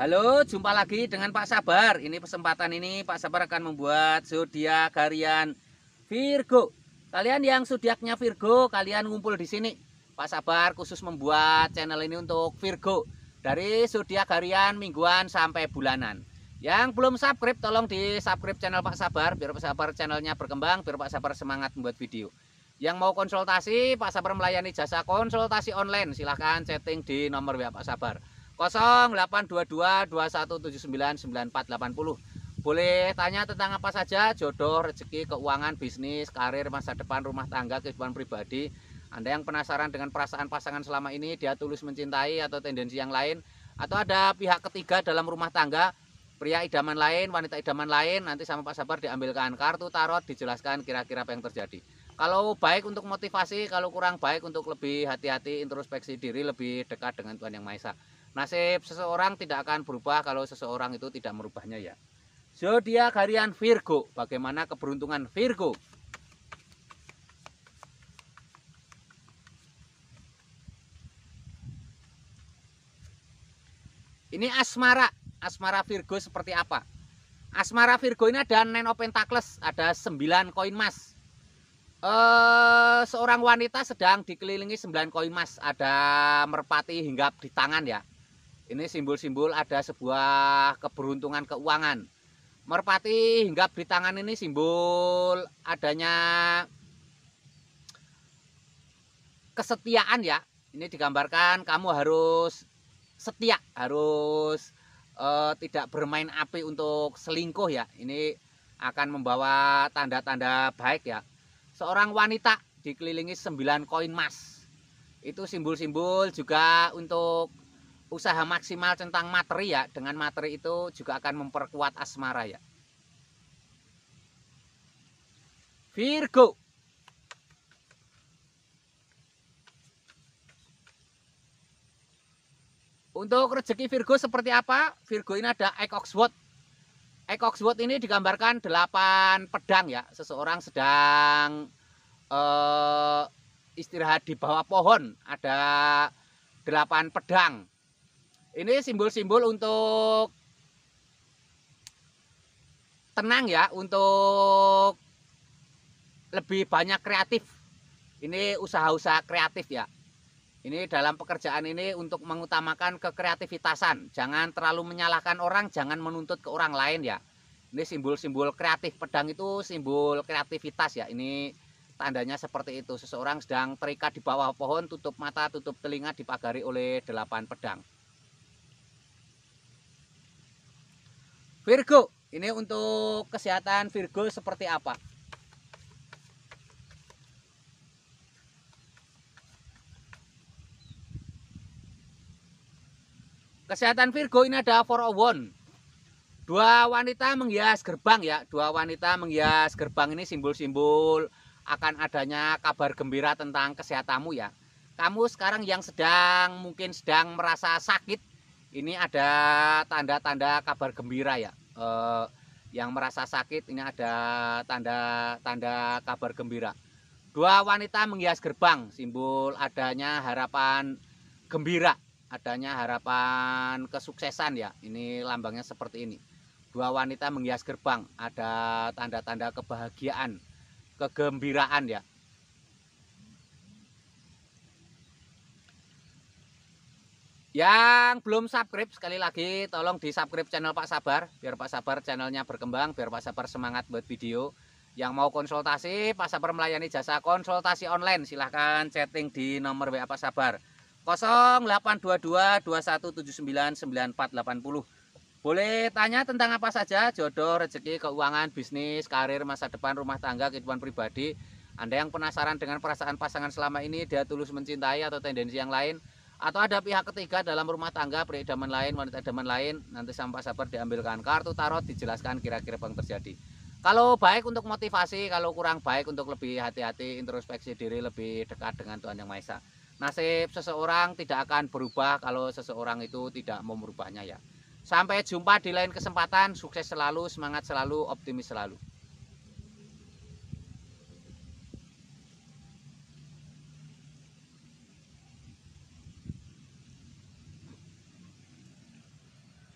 Halo, jumpa lagi dengan Pak Sabar. Ini kesempatan ini Pak Sabar akan membuat zodiak harian Virgo. Kalian yang zodiaknya Virgo, kalian ngumpul di sini. Pak Sabar khusus membuat channel ini untuk Virgo dari zodiak harian mingguan sampai bulanan. Yang belum subscribe tolong di subscribe channel Pak Sabar biar Pak Sabar channelnya berkembang, biar Pak Sabar semangat membuat video. Yang mau konsultasi, Pak Sabar melayani jasa konsultasi online. Silahkan chatting di nomor WA Pak Sabar 082221799480. Boleh tanya tentang apa saja, jodoh, rezeki, keuangan, bisnis, karir, masa depan, rumah tangga, kehidupan pribadi. Anda yang penasaran dengan perasaan pasangan selama ini, dia tulus mencintai atau tendensi yang lain, atau ada pihak ketiga dalam rumah tangga, pria idaman lain, wanita idaman lain, nanti sama Pak Sabar diambilkan kartu tarot, dijelaskan kira-kira apa yang terjadi. Kalau baik untuk motivasi, kalau kurang baik untuk lebih hati-hati, introspeksi diri, lebih dekat dengan Tuhan Yang Maha Esa. Nasib seseorang tidak akan berubah kalau seseorang itu tidak merubahnya ya. Zodiak harian Virgo. Bagaimana keberuntungan Virgo? Ini asmara, asmara Virgo seperti apa? Asmara Virgo ini ada Nine of Pentacles, ada 9 koin emas. Eh, seorang wanita sedang dikelilingi 9 koin emas, ada merpati hingga di tangan ya. Ini simbol-simbol ada sebuah keberuntungan keuangan. Merpati hingga di tangan ini simbol adanya kesetiaan ya. Ini digambarkan kamu harus setia, harus eh, tidak bermain api untuk selingkuh ya. Ini akan membawa tanda-tanda baik ya. Seorang wanita dikelilingi 9 koin emas. Itu simbol-simbol juga untuk usaha maksimal tentang materi ya dengan materi itu juga akan memperkuat asmara ya Virgo Untuk rezeki Virgo seperti apa? Virgo ini ada Egg Oxford. Egg Oxford ini digambarkan 8 pedang ya. Seseorang sedang eh, istirahat di bawah pohon. Ada 8 pedang ini simbol-simbol untuk tenang ya, untuk lebih banyak kreatif. Ini usaha-usaha kreatif ya. Ini dalam pekerjaan ini untuk mengutamakan kekreativitasan. Jangan terlalu menyalahkan orang, jangan menuntut ke orang lain ya. Ini simbol-simbol kreatif. Pedang itu simbol kreativitas ya. Ini tandanya seperti itu. Seseorang sedang terikat di bawah pohon, tutup mata, tutup telinga, dipagari oleh delapan pedang. Virgo, ini untuk kesehatan Virgo seperti apa? Kesehatan Virgo ini ada for a one. Dua wanita menghias gerbang ya. Dua wanita menghias gerbang ini simbol-simbol akan adanya kabar gembira tentang kesehatanmu ya. Kamu sekarang yang sedang mungkin sedang merasa sakit, ini ada tanda-tanda kabar gembira ya eh, yang merasa sakit ini ada tanda-tanda kabar gembira. Dua wanita menghias gerbang, simbol adanya harapan gembira, adanya harapan kesuksesan ya. Ini lambangnya seperti ini. Dua wanita menghias gerbang, ada tanda-tanda kebahagiaan, kegembiraan ya. Yang belum subscribe sekali lagi tolong di subscribe channel Pak Sabar biar Pak Sabar channelnya berkembang biar Pak Sabar semangat buat video. Yang mau konsultasi Pak Sabar melayani jasa konsultasi online silahkan chatting di nomor WA Pak Sabar 082221799480. Boleh tanya tentang apa saja jodoh, rezeki, keuangan, bisnis, karir, masa depan, rumah tangga, kehidupan pribadi. Anda yang penasaran dengan perasaan pasangan selama ini dia tulus mencintai atau tendensi yang lain atau ada pihak ketiga dalam rumah tangga pria idaman lain wanita idaman lain nanti sampah sabar diambilkan kartu tarot dijelaskan kira-kira apa yang terjadi kalau baik untuk motivasi kalau kurang baik untuk lebih hati-hati introspeksi diri lebih dekat dengan Tuhan Yang Maha Esa nasib seseorang tidak akan berubah kalau seseorang itu tidak mau merubahnya ya sampai jumpa di lain kesempatan sukses selalu semangat selalu optimis selalu